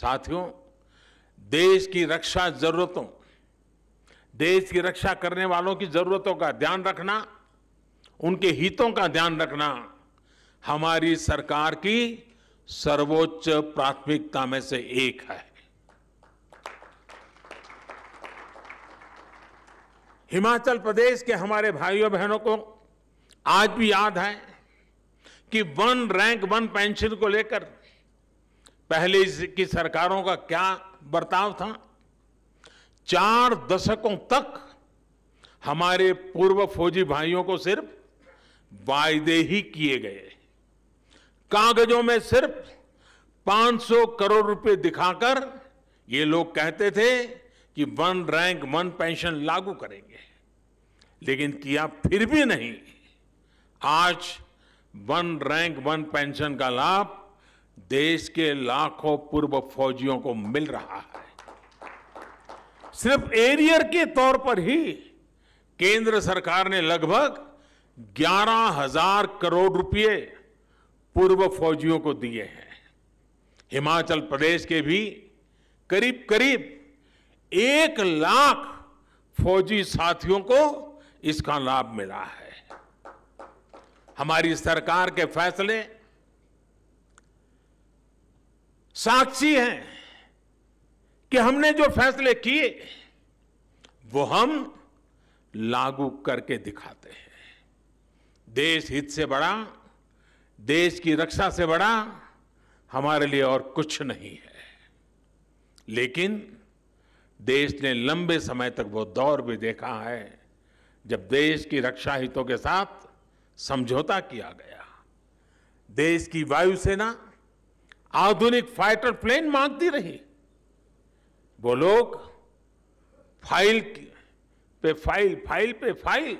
साथियों देश की रक्षा जरूरतों देश की रक्षा करने वालों की जरूरतों का ध्यान रखना उनके हितों का ध्यान रखना हमारी सरकार की सर्वोच्च प्राथमिकता में से एक है हिमाचल प्रदेश के हमारे भाइयों बहनों को आज भी याद है कि वन रैंक वन पेंशन को लेकर पहले की सरकारों का क्या बर्ताव था चार दशकों तक हमारे पूर्व फौजी भाइयों को सिर्फ वायदे ही किए गए कागजों में सिर्फ 500 करोड़ रुपए दिखाकर ये लोग कहते थे कि वन रैंक वन पेंशन लागू करेंगे लेकिन किया फिर भी नहीं आज वन रैंक वन पेंशन का लाभ देश के लाखों पूर्व फौजियों को मिल रहा है सिर्फ एरियर के तौर पर ही केंद्र सरकार ने लगभग ग्यारह हजार करोड़ रुपए पूर्व फौजियों को दिए हैं हिमाचल प्रदेश के भी करीब करीब एक लाख फौजी साथियों को इसका लाभ मिला है हमारी सरकार के फैसले साक्षी हैं कि हमने जो फैसले किए वो हम लागू करके दिखाते हैं देश हित से बड़ा देश की रक्षा से बड़ा हमारे लिए और कुछ नहीं है लेकिन देश ने लंबे समय तक वो दौर भी देखा है जब देश की रक्षा हितों के साथ समझौता किया गया देश की वायुसेना आधुनिक फाइटर प्लेन मांगती रही वो लोग फाइल पे फाइल फाइल पे फाइल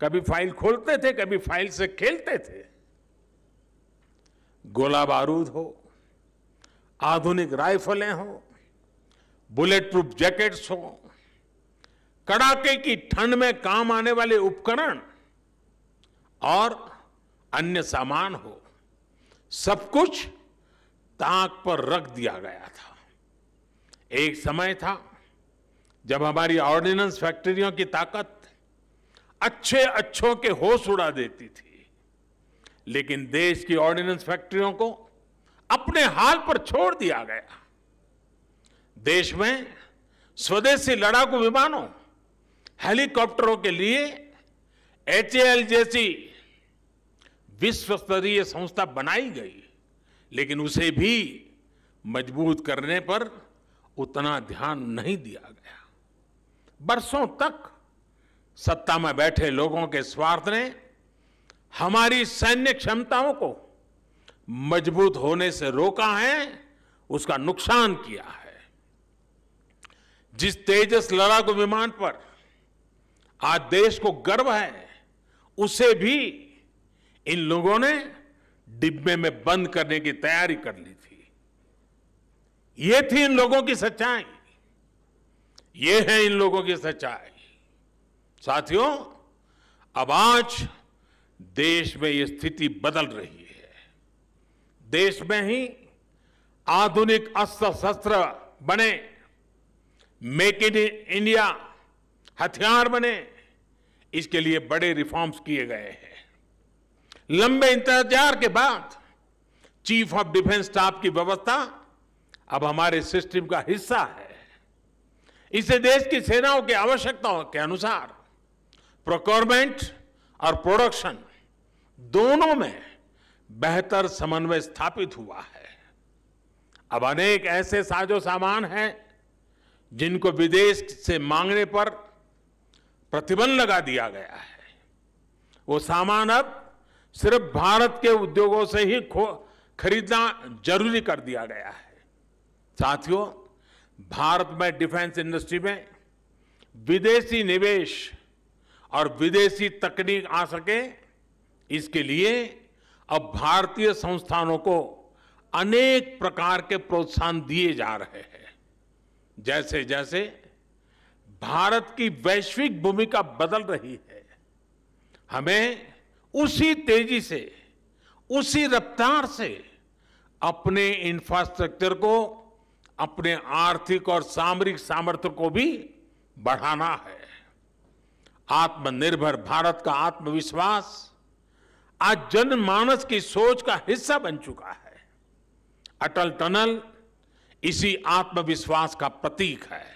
कभी फाइल खोलते थे कभी फाइल से खेलते थे गोला बारूद हो आधुनिक राइफलें हो बुलेट प्रूफ जैकेट्स हो कड़ाके की ठंड में काम आने वाले उपकरण और अन्य सामान हो सब कुछ ताक पर रख दिया गया था एक समय था जब हमारी ऑर्डिनेंस फैक्ट्रियों की ताकत अच्छे अच्छों के होश उड़ा देती थी लेकिन देश की ऑर्डिनेंस फैक्ट्रियों को अपने हाल पर छोड़ दिया गया देश में स्वदेशी लड़ाकू विमानों हेलीकॉप्टरों के लिए एच जैसी विश्व स्तरीय संस्था बनाई गई लेकिन उसे भी मजबूत करने पर उतना ध्यान नहीं दिया गया बरसों तक सत्ता में बैठे लोगों के स्वार्थ ने हमारी सैन्य क्षमताओं को मजबूत होने से रोका है उसका नुकसान किया है जिस तेजस लड़ाकू विमान पर आज देश को गर्व है उसे भी इन लोगों ने डिब्बे में बंद करने की तैयारी कर ली थी ये थी इन लोगों की सच्चाई ये है इन लोगों की सच्चाई साथियों अब आज देश में ये स्थिति बदल रही है देश में ही आधुनिक अस्त्र शस्त्र बने मेक इन इंडिया हथियार बने इसके लिए बड़े रिफॉर्म्स किए गए हैं लंबे इंतजार के बाद चीफ ऑफ डिफेंस स्टाफ की व्यवस्था अब हमारे सिस्टम का हिस्सा है इसे देश की सेनाओं की आवश्यकताओं के अनुसार प्रोक्योरमेंट और प्रोडक्शन दोनों में बेहतर समन्वय स्थापित हुआ है अब अनेक ऐसे साजो सामान हैं जिनको विदेश से मांगने पर प्रतिबंध लगा दिया गया है वो सामान अब सिर्फ भारत के उद्योगों से ही खरीदना जरूरी कर दिया गया है साथियों भारत में डिफेंस इंडस्ट्री में विदेशी निवेश और विदेशी तकनीक आ सके इसके लिए अब भारतीय संस्थानों को अनेक प्रकार के प्रोत्साहन दिए जा रहे हैं जैसे जैसे भारत की वैश्विक भूमिका बदल रही है हमें उसी तेजी से उसी रफ्तार से अपने इंफ्रास्ट्रक्चर को अपने आर्थिक और सामरिक सामर्थ्य को भी बढ़ाना है आत्मनिर्भर भारत का आत्मविश्वास आज जनमानस की सोच का हिस्सा बन चुका है अटल टनल इसी आत्मविश्वास का प्रतीक है